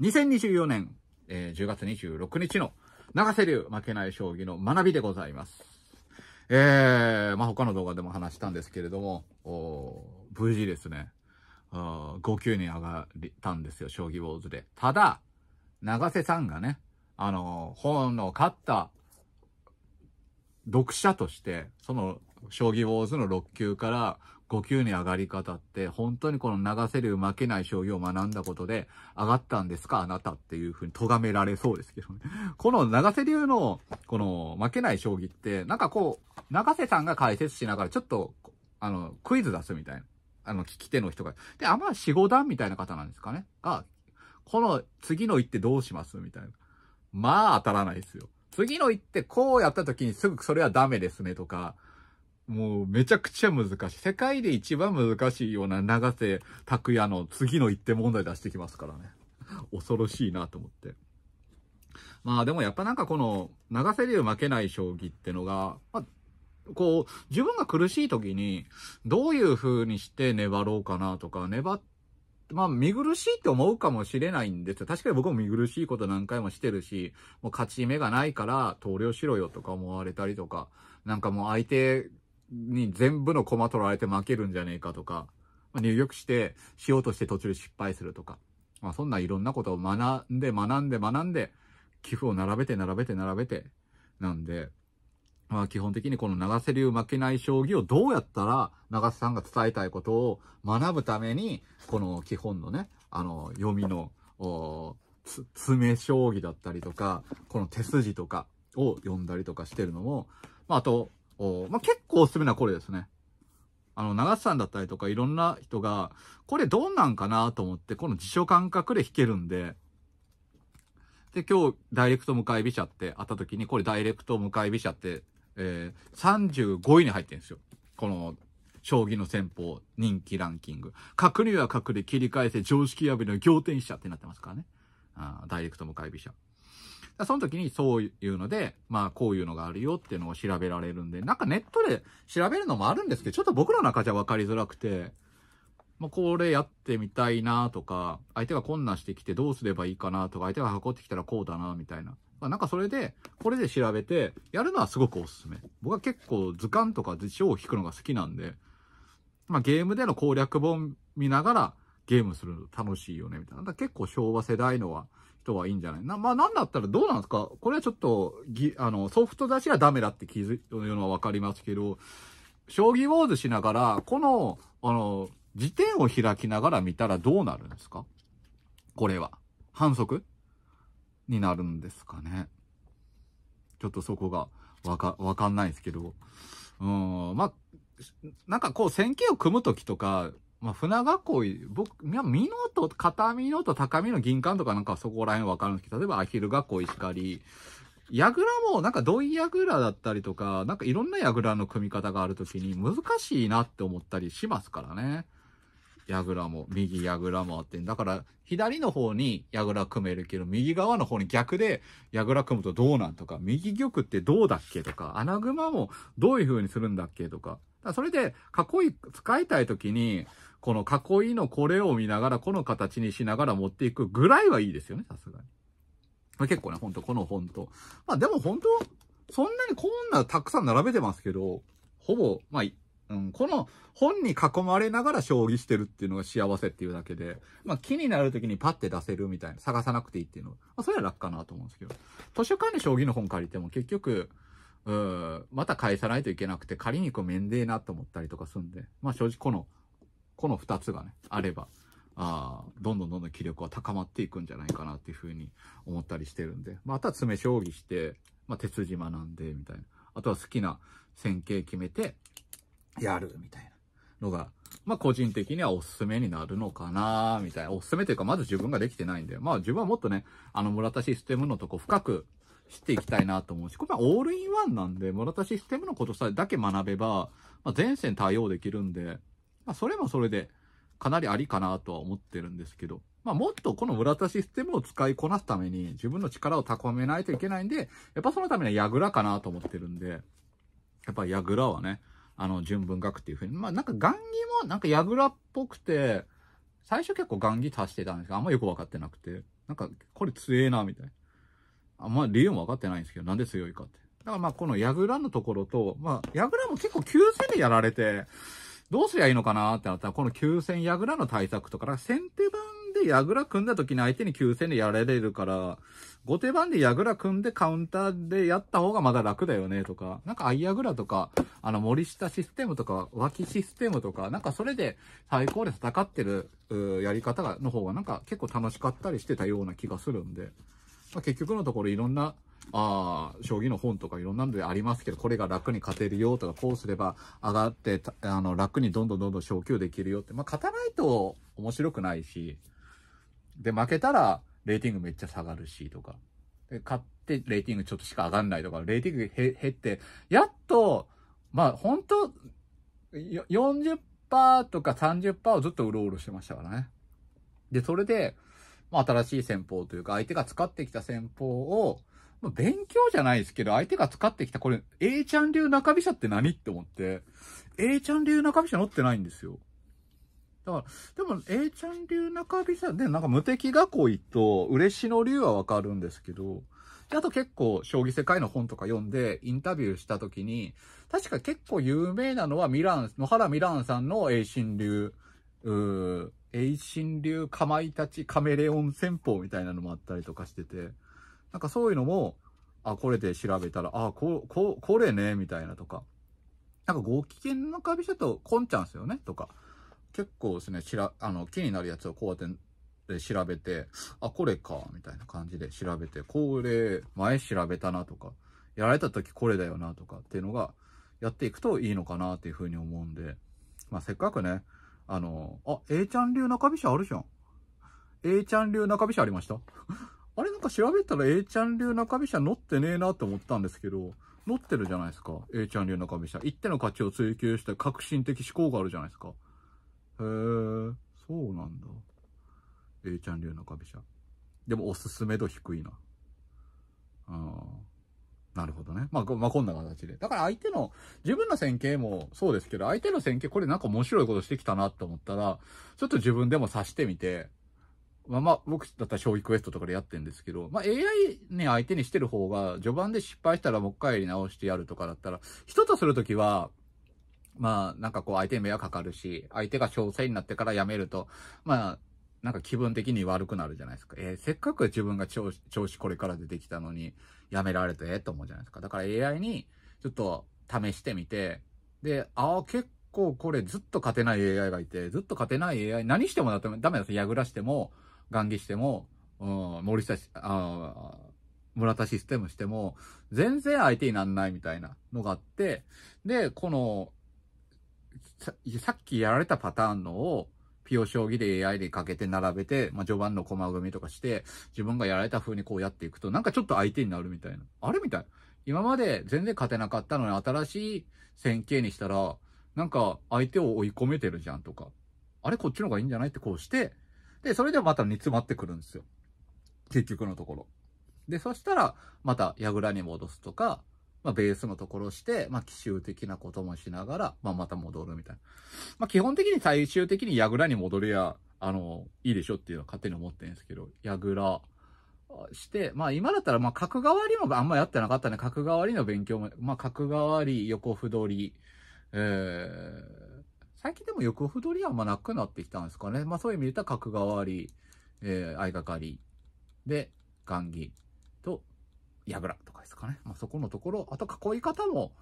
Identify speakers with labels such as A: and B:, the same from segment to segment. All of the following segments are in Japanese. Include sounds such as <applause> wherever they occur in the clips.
A: 2024年、えー、10月26日の長瀬流負けない将棋の学びでございます。えー、まあ、他の動画でも話したんですけれども、無事ですね、あ5級に上がったんですよ、将棋ウォーズで。ただ、長瀬さんがね、あの、本の買った読者として、その将棋ウォーズの6級から5級に上がり方って、本当にこの流せる負けない将棋を学んだことで、上がったんですかあなたっていう風に咎められそうですけどね。<laughs> この流せ流の、この負けない将棋って、なんかこう、流瀬さんが解説しながらちょっと、あの、クイズ出すみたいな。あの、聞き手の人が。で、あんま4、5段みたいな方なんですかね。が、この次の一手どうしますみたいな。まあ当たらないですよ。次の一手こうやった時にすぐそれはダメですねとか、もうめちゃくちゃ難しい。世界で一番難しいような長瀬拓也の次の一手問題出してきますからね。恐ろしいなと思って。まあでもやっぱなんかこの長瀬流負けない将棋ってのが、まあこう、自分が苦しい時に、どういう風にして粘ろうかなとか、粘って、まあ、見苦しいって思うかもしれないんですよ。確かに僕も見苦しいこと何回もしてるし、もう勝ち目がないから投了しろよとか思われたりとか、なんかもう相手に全部の駒取られて負けるんじゃねえかとか、ま入力して、しようとして途中で失敗するとか、まあ、そんないろんなことを学んで、学んで、学んで、寄付を並べて、並べて、並べて、なんで、まあ基本的にこの長瀬流負けない将棋をどうやったら長瀬さんが伝えたいことを学ぶために、この基本のね、あの、読みの、詰将棋だったりとか、この手筋とかを読んだりとかしてるのも、まああと、おまあ、結構おすすめなこれですね。あの、長瀬さんだったりとかいろんな人が、これどんなんかなと思って、この辞書感覚で弾けるんで、で、今日、ダイレクト向かい飛車ってあった時に、これダイレクト向かい飛車って、えー、35位に入ってるんですよ。この、将棋の戦法、人気ランキング。角には角で切り返せ、常識破りの仰天飛車ってなってますからね。あダイレクト向かい飛車。その時にそういうので、まあこういうのがあるよっていうのを調べられるんで、なんかネットで調べるのもあるんですけど、ちょっと僕の中じゃわかりづらくて、まあこれやってみたいなとか、相手が困難してきてどうすればいいかなとか、相手が運ってきたらこうだなみたいな。まあ、なんかそれで、これで調べて、やるのはすごくおすすめ。僕は結構図鑑とか図書を引くのが好きなんで、まあゲームでの攻略本見ながらゲームするの楽しいよねみたいな。結構昭和世代のは、人はいいんじゃないな、まあ、なんだったらどうなんですかこれはちょっと、ぎ、あの、ソフト出しがダメだって気づくのはわかりますけど、将棋ウォーズしながら、この、あの、辞典を開きながら見たらどうなるんですかこれは。反則になるんですかね。ちょっとそこが、わか、わかんないですけど。うん、まあ、なんかこう、線形を組むときとか、まあ、船囲い、僕、いや、美濃と、片美濃と高美の銀館とかなんかそこら辺わかるんですけど、例えばアヒル囲いしかり、矢倉もなんか土井矢倉だったりとか、なんかいろんな矢倉の組み方があるときに難しいなって思ったりしますからね。矢倉も、右矢倉もあって。だから、左の方に矢倉組めるけど、右側の方に逆で矢倉組むとどうなんとか、右玉ってどうだっけとか、穴熊もどういう風にするんだっけとか。それで、囲い、使いたい時に、この囲いのこれを見ながら、この形にしながら持っていくぐらいはいいですよね、さすがに。まあ、結構ね、ほんと、この本とまあでも本当そんなにこんなたくさん並べてますけど、ほぼ、まあ、うん、この本に囲まれながら将棋してるっていうのが幸せっていうだけで、まあ気になる時にパッて出せるみたいな、探さなくていいっていうのは、まあそれは楽かなと思うんですけど、図書館で将棋の本借りても結局、うん、また返さないといけなくて、仮にこうめんでえなと思ったりとかすんで、まあ正直この、この二つがね、あれば、ああ、どんどんどんどん気力は高まっていくんじゃないかなっていうふうに思ったりしてるんで、まあ、あとは詰将棋して、まあ、鉄島なんで、みたいな。あとは好きな線形決めて、やる、みたいなのが、まあ、個人的にはおすすめになるのかなみたいな。おすすめというか、まず自分ができてないんで、まあ、自分はもっとね、あの村田システムのとこ深くしていきたいなと思うし、これはオールインワンなんで、もらったシステムのことさえだけ学べば、まあ、線対応できるんで、まあ、それもそれで、かなりありかなとは思ってるんですけど、まあ、もっとこの村田システムを使いこなすために自分の力を高めないといけないんで、やっぱそのためには倉かなと思ってるんで、やっぱ倉はね、あの、純文学っていうふうに、まあなんか雁木もなんか倉っぽくて、最初結構雁木足してたんですけど、あんまよくわかってなくて、なんかこれ強えなみたいな。あんま理由も分かってないんですけど、なんで強いかって。だからまあこの矢倉のところと、まあ矢倉も結構急戦でやられて、どうすりゃいいのかなってなったら、この急戦矢倉の対策とか、先手番で矢倉組んだ時に相手に急戦でやられるから、後手番で矢倉組んでカウンターでやった方がまだ楽だよねとか、なんか相矢倉とか、あの森下システムとか脇システムとか、なんかそれで最高で戦ってるやり方がの方がなんか結構楽しかったりしてたような気がするんで。まあ、結局のところいろんなあ将棋の本とかいろんなのでありますけど、これが楽に勝てるよとか、こうすれば上がって、あの、楽にどんどんどんどん昇級できるよって、まあ、勝たないと面白くないし、で、負けたら、レーティングめっちゃ下がるしとか、で、勝ってレーティングちょっとしか上がんないとか、レーティング減って、やっと、まあ、本当40%とか30%をずっとうろうろしてましたからね。で、それで、まあ、新しい戦法というか、相手が使ってきた戦法を、まあ、勉強じゃないですけど、相手が使ってきた、これ、A ちゃん流中飛車って何って思って、A ちゃん流中飛車乗ってないんですよ。だから、でも、A ちゃん流中飛車で、なんか無敵囲いと、嬉野流はわかるんですけど、あと結構、将棋世界の本とか読んで、インタビューした時に、確か結構有名なのは、ミラン、野原ミランさんの A 新流、うー、栄新流かまいたちカメレオン戦法みたいなのもあったりとかしてて、なんかそういうのも、あ、これで調べたら、あ、こ、こ、これね、みたいなとか。なんかご機嫌のじゃと、こんちゃんすよねとか。結構ですね、しら、あの、気になるやつをこうやって調べて、あ、これか、みたいな感じで調べて、これ、前調べたなとか、やられた時これだよなとかっていうのが、やっていくといいのかなっていうふうに思うんで、まあせっかくね、あの、あ、A ちゃん流中飛車あるじゃん。A ちゃん流中飛車ありました <laughs> あれなんか調べたら A ちゃん流中飛車乗ってねえなって思ったんですけど、乗ってるじゃないですか。A ちゃん流中飛車。一手の価値を追求した革新的思考があるじゃないですか。へえ、そうなんだ。A ちゃん流中飛車。でもおすすめ度低いな。ああ。なるほどね。まあ、まあ、こんな形で。だから相手の、自分の線形もそうですけど、相手の線形、これなんか面白いことしてきたなと思ったら、ちょっと自分でも指してみて、まあまあ、僕だったら将棋クエストとかでやってんですけど、まあ AI ね、相手にしてる方が、序盤で失敗したらもう一回やり直してやるとかだったら、人とするときは、まあ、なんかこう相手に迷惑かかるし、相手が詳細になってからやめると、まあ、なんか気分的に悪くなるじゃないですか。えー、せっかく自分が調子、調子これから出てきたのに、やめられてえと思うじゃないですか。だから AI に、ちょっと試してみて、で、ああ、結構これずっと勝てない AI がいて、ずっと勝てない AI、何してもだってダメです。矢しても、雁木しても、うん、森下し、あ村田システムしても、全然相手になんないみたいなのがあって、で、この、さっきやられたパターンのを、ピオ将棋で AI でかけて並べて、まあ、序盤の駒組みとかして、自分がやられた風にこうやっていくと、なんかちょっと相手になるみたいな。あれみたいな。今まで全然勝てなかったのに新しい戦型にしたら、なんか相手を追い込めてるじゃんとか。あれこっちの方がいいんじゃないってこうして、で、それでまた煮詰まってくるんですよ。結局のところ。で、そしたら、また矢倉に戻すとか、まあ、ベースのところして、まあ、奇襲的なこともしながら、まあ、また戻るみたいな。まあ、基本的に最終的に倉に戻りゃ、あの、いいでしょっていうのは勝手に思ってるんですけど、倉して、まあ、今だったら、まあ、角換わりもあんまやってなかったね。角換わりの勉強も、まあ、角換わり、横歩取り、えー、最近でも横歩取りはあんまなくなってきたんですかね。まあ、そういう意味で言ったら角換わり、えー、相掛かり、で、雁木。矢倉とかですかね。まあ、そこのところ、あと囲い方も、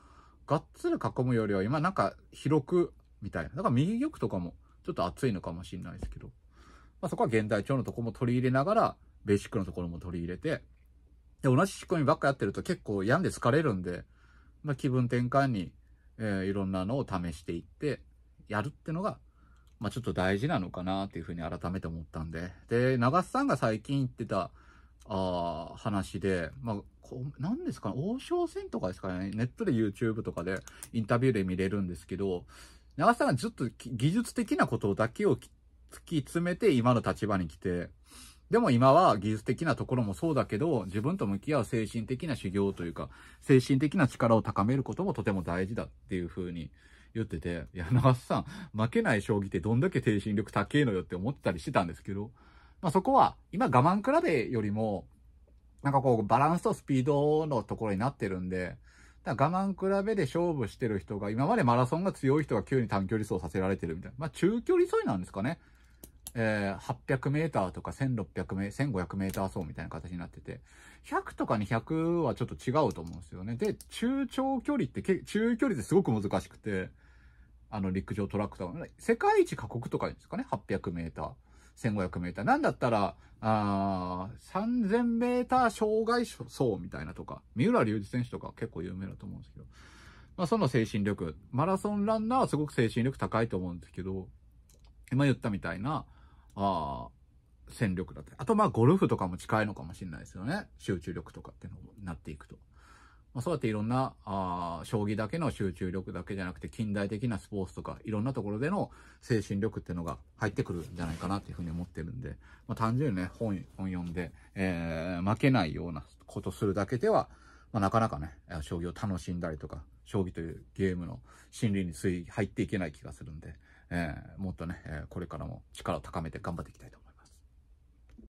A: がっつり囲むよりは、今なんか広く、みたいな。だから右玉とかも、ちょっと厚いのかもしれないですけど。まあ、そこは現代調のとこも取り入れながら、ベーシックのところも取り入れて、で、同じ仕込みばっかやってると結構病んで疲れるんで、まあ、気分転換に、えー、いろんなのを試していって、やるってのが、まあ、ちょっと大事なのかなっていうふうに改めて思ったんで。で、長瀬さんが最近言ってた、あ話で、まあ、こなんですかね、王将戦とかですかね、ネットで YouTube とかでインタビューで見れるんですけど、長瀬さんがずっと技術的なことだけを突き詰めて今の立場に来て、でも今は技術的なところもそうだけど、自分と向き合う精神的な修行というか、精神的な力を高めることもとても大事だっていうふうに言ってて、いや、長瀬さん、負けない将棋ってどんだけ精神力高えのよって思ったりしてたんですけど、まあ、そこは、今我慢比べよりも、なんかこう、バランスとスピードのところになってるんで、だから我慢比べで勝負してる人が、今までマラソンが強い人が急に短距離走させられてるみたいな。まあ、中距離走なんですかね。えー、800メーターとか1600メー、1500メーター走みたいな形になってて、100とか200はちょっと違うと思うんですよね。で、中長距離って、中距離ってすごく難しくて、あの、陸上トラックとか、世界一過酷とかですかね、800メーター。1500メーター。なんだったら、あ3000メーター障害走みたいなとか、三浦隆二選手とか結構有名だと思うんですけど、まあその精神力、マラソンランナーはすごく精神力高いと思うんですけど、今言ったみたいな、あ戦力だったり。あとまあゴルフとかも近いのかもしれないですよね。集中力とかっていうのになっていくと。まあ、そうやっていろんな、あ将棋だけの集中力だけじゃなくて、近代的なスポーツとか、いろんなところでの精神力っていうのが入ってくるんじゃないかなっていうふうに思ってるんで、まあ、単純にね、本、本読んで、えー、負けないようなことするだけでは、まあ、なかなかね、将棋を楽しんだりとか、将棋というゲームの心理につい入っていけない気がするんで、えー、もっとね、これからも力を高めて頑張っていきたいと